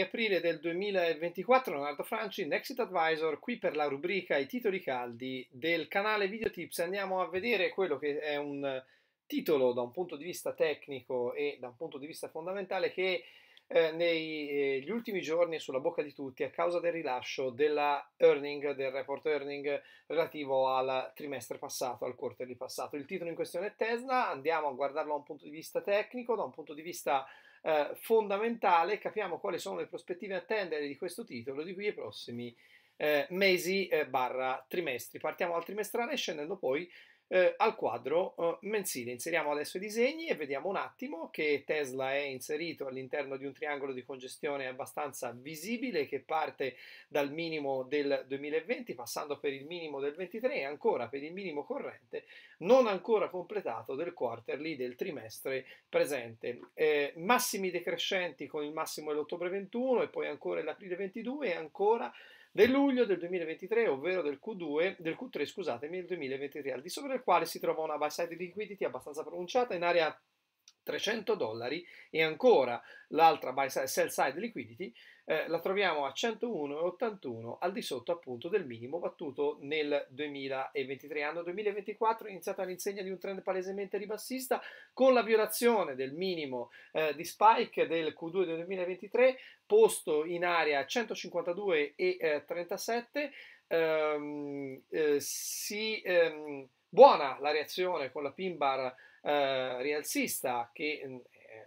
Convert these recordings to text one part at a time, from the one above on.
aprile del 2024 Leonardo Franci, Nexit Advisor, qui per la rubrica I titoli caldi del canale Videotips. Andiamo a vedere quello che è un titolo da un punto di vista tecnico e da un punto di vista fondamentale che eh, negli eh, ultimi giorni è sulla bocca di tutti a causa del rilascio della earning, del report earning relativo al trimestre passato, al quarterly passato. Il titolo in questione è Tesla, andiamo a guardarlo da un punto di vista tecnico, da un punto di vista eh, fondamentale, capiamo quali sono le prospettive a tendere di questo titolo di qui ai prossimi eh, mesi eh, barra trimestri. Partiamo dal trimestrale scendendo poi eh, al quadro eh, mensile. Inseriamo adesso i disegni e vediamo un attimo che Tesla è inserito all'interno di un triangolo di congestione abbastanza visibile che parte dal minimo del 2020 passando per il minimo del 23 e ancora per il minimo corrente non ancora completato del quarterly del trimestre presente. Eh, massimi decrescenti con il massimo dell'ottobre 21 e poi ancora l'aprile 22 e ancora del luglio del 2023, ovvero del Q2, del Q3, scusatemi, del 2023, al di sopra del quale si trova una buy side liquidity abbastanza pronunciata in area 300 dollari e ancora l'altra buy side, sell side liquidity eh, la troviamo a 101,81 al di sotto appunto del minimo battuto nel 2023 anno 2024 iniziata iniziato all'insegna di un trend palesemente ribassista con la violazione del minimo eh, di spike del Q2 del 2023 posto in area 152,37 eh, ehm, eh, si ehm, buona la reazione con la pin bar eh, rialzista che mm,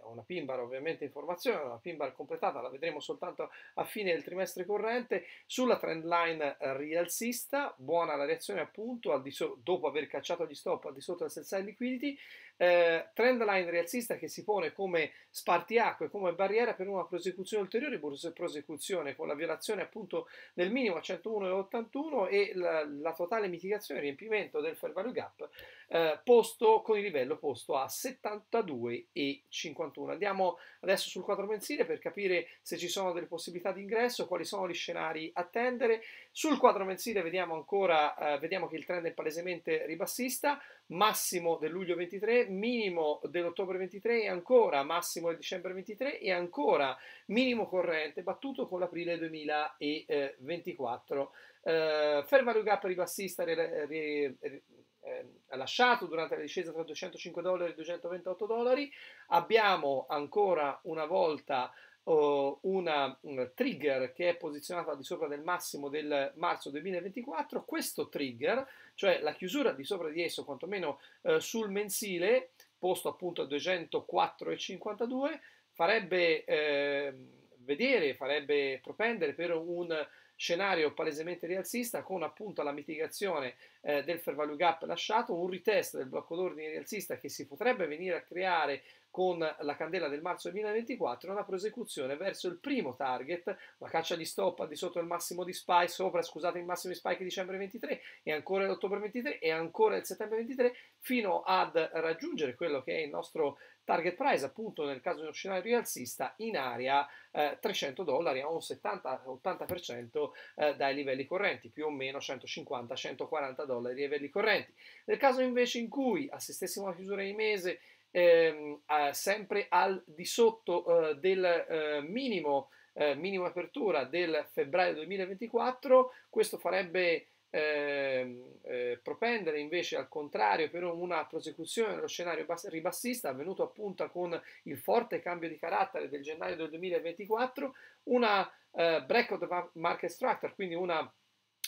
è una PIN bar ovviamente in formazione, una PIN bar completata, la vedremo soltanto a fine del trimestre corrente, sulla trend line rialzista, buona la reazione appunto dopo aver cacciato gli stop al di sotto del sell liquidity, eh, line rialzista che si pone come spartiacque, come barriera per una prosecuzione ulteriore, prosecuzione con la violazione appunto del minimo a 101,81 e la, la totale mitigazione e riempimento del fair value gap eh, posto con il livello posto a 72,51. Andiamo adesso sul quadro mensile per capire se ci sono delle possibilità di ingresso, quali sono gli scenari a tendere. Sul quadro mensile vediamo ancora, eh, vediamo che il trend è palesemente ribassista, massimo del luglio 23, minimo dell'ottobre 23 e ancora massimo del dicembre 23 e ancora minimo corrente battuto con l'aprile 2024. Eh, fair value gap ribassista re, re, re, eh, lasciato durante la discesa tra 205 dollari e 228 dollari. Abbiamo ancora una volta uh, una un trigger che è posizionata al di sopra del massimo del marzo 2024, questo trigger, cioè la chiusura di sopra di esso quantomeno uh, sul mensile, posto appunto a 204,52, farebbe eh, vedere, farebbe propendere per un scenario palesemente rialzista con appunto la mitigazione eh, del fair value gap lasciato, un retest del blocco d'ordine rialzista che si potrebbe venire a creare con la candela del marzo 2024 una prosecuzione verso il primo target, la caccia di stop di sotto il massimo di spike, sopra scusate il massimo di spike dicembre 23 e ancora l'ottobre 23 e ancora il settembre 23 fino ad raggiungere quello che è il nostro target price appunto nel caso di uno scenario rialzista in area eh, 300 dollari a un 70-80% eh, dai livelli correnti, più o meno 150-140 dollari ai livelli correnti. Nel caso invece in cui assistessimo alla chiusura di mese ehm, eh, sempre al di sotto eh, del eh, minimo, eh, minimo apertura del febbraio 2024, questo farebbe ehm, eh, propendere invece al contrario per una prosecuzione dello scenario ribassista avvenuto appunto con il forte cambio di carattere del gennaio del 2024, una breakout market structure, quindi una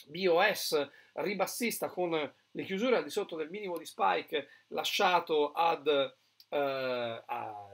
BOS ribassista con le chiusure al di sotto del minimo di spike lasciato ad eh, a,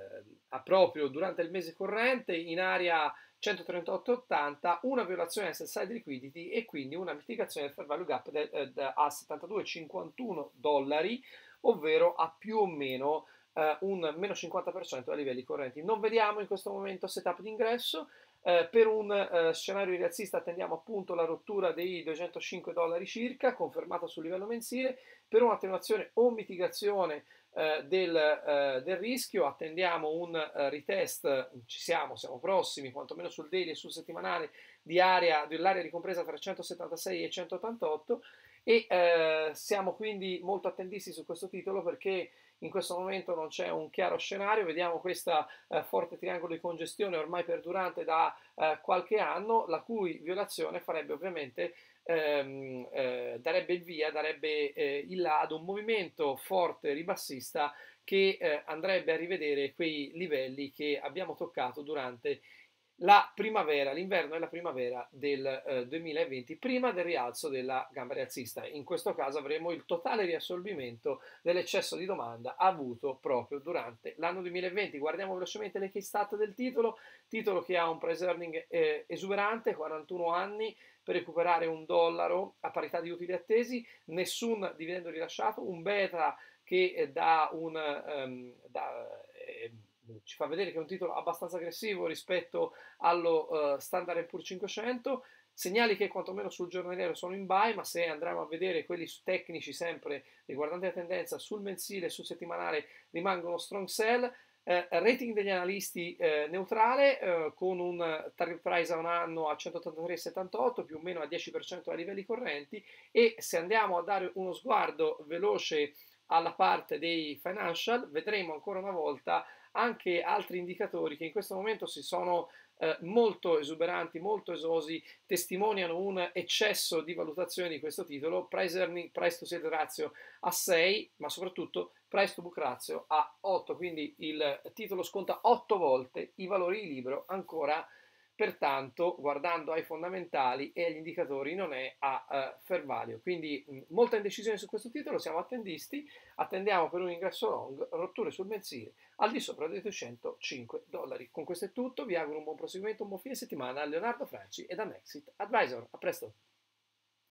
a proprio durante il mese corrente in area 138,80, una violazione del sell liquidity e quindi una mitigazione del fair value gap de, eh, de, de, a 72,51 dollari, ovvero a più o meno eh, un meno 50% dai livelli correnti. Non vediamo in questo momento setup d'ingresso. Eh, per un eh, scenario rialzista attendiamo appunto la rottura dei 205 dollari circa, confermata sul livello mensile, per un'attenuazione o mitigazione eh, del, eh, del, rischio, attendiamo un eh, retest, ci siamo, siamo prossimi, quantomeno sul daily e sul settimanale, di area, dell'area ricompresa tra 176 e 188 e eh, siamo quindi molto attendisti su questo titolo perché in questo momento non c'è un chiaro scenario, vediamo questo eh, forte triangolo di congestione ormai perdurante da eh, qualche anno, la cui violazione farebbe ovviamente ehm, eh, darebbe il via, darebbe eh, il là ad un movimento forte ribassista che eh, andrebbe a rivedere quei livelli che abbiamo toccato durante la primavera, l'inverno e la primavera del eh, 2020, prima del rialzo della gamba rialzista. In questo caso avremo il totale riassorbimento dell'eccesso di domanda avuto proprio durante l'anno 2020. Guardiamo velocemente le key stat del titolo, titolo che ha un price earning eh, esuberante, 41 anni, per recuperare un dollaro a parità di utili attesi, nessun dividendo rilasciato, un beta che eh, ehm, da un... Um, da, ci fa vedere che è un titolo abbastanza aggressivo rispetto allo uh, standard pur 500 segnali che quantomeno sul giornaliero sono in buy, ma se andremo a vedere quelli tecnici sempre riguardanti la tendenza sul mensile e sul settimanale rimangono strong sell, eh, rating degli analisti eh, neutrale eh, con un target price a un anno a 183,78 più o meno a 10% ai livelli correnti e se andiamo a dare uno sguardo veloce alla parte dei financial vedremo ancora una volta anche altri indicatori che in questo momento si sono eh, molto esuberanti, molto esosi, testimoniano un eccesso di valutazione di questo titolo, price, earning, price to sale ratio a 6, ma soprattutto price to book ratio a 8, quindi il titolo sconta 8 volte i valori di libro ancora pertanto guardando ai fondamentali e agli indicatori non è a uh, fair value. Quindi mh, mm, molta indecisione su questo titolo, siamo attendisti, attendiamo per un ingresso long, rotture sul mensile al di sopra dei 205 dollari. Con questo è tutto, vi auguro un buon proseguimento, un buon fine settimana, Leonardo Franci e da Nexit Advisor. A presto!